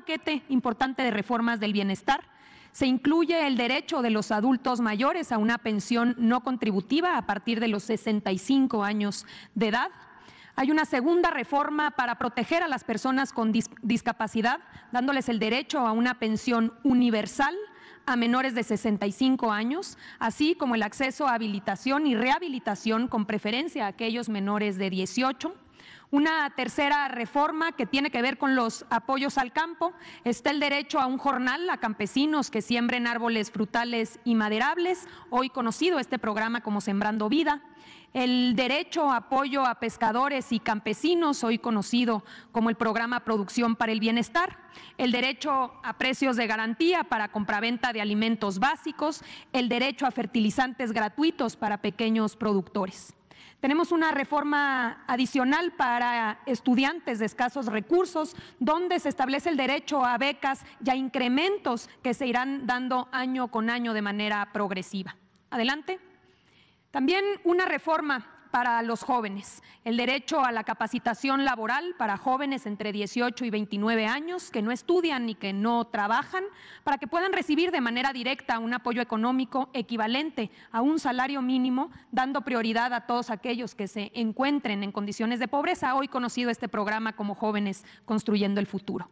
paquete importante de reformas del bienestar. Se incluye el derecho de los adultos mayores a una pensión no contributiva a partir de los 65 años de edad. Hay una segunda reforma para proteger a las personas con discapacidad, dándoles el derecho a una pensión universal a menores de 65 años, así como el acceso a habilitación y rehabilitación con preferencia a aquellos menores de 18. Una tercera reforma que tiene que ver con los apoyos al campo. Está el derecho a un jornal a campesinos que siembren árboles frutales y maderables, hoy conocido este programa como Sembrando Vida el derecho a apoyo a pescadores y campesinos, hoy conocido como el programa Producción para el Bienestar, el derecho a precios de garantía para compraventa de alimentos básicos, el derecho a fertilizantes gratuitos para pequeños productores. Tenemos una reforma adicional para estudiantes de escasos recursos, donde se establece el derecho a becas y a incrementos que se irán dando año con año de manera progresiva. Adelante. También una reforma para los jóvenes, el derecho a la capacitación laboral para jóvenes entre 18 y 29 años que no estudian ni que no trabajan, para que puedan recibir de manera directa un apoyo económico equivalente a un salario mínimo, dando prioridad a todos aquellos que se encuentren en condiciones de pobreza, hoy conocido este programa como Jóvenes Construyendo el Futuro.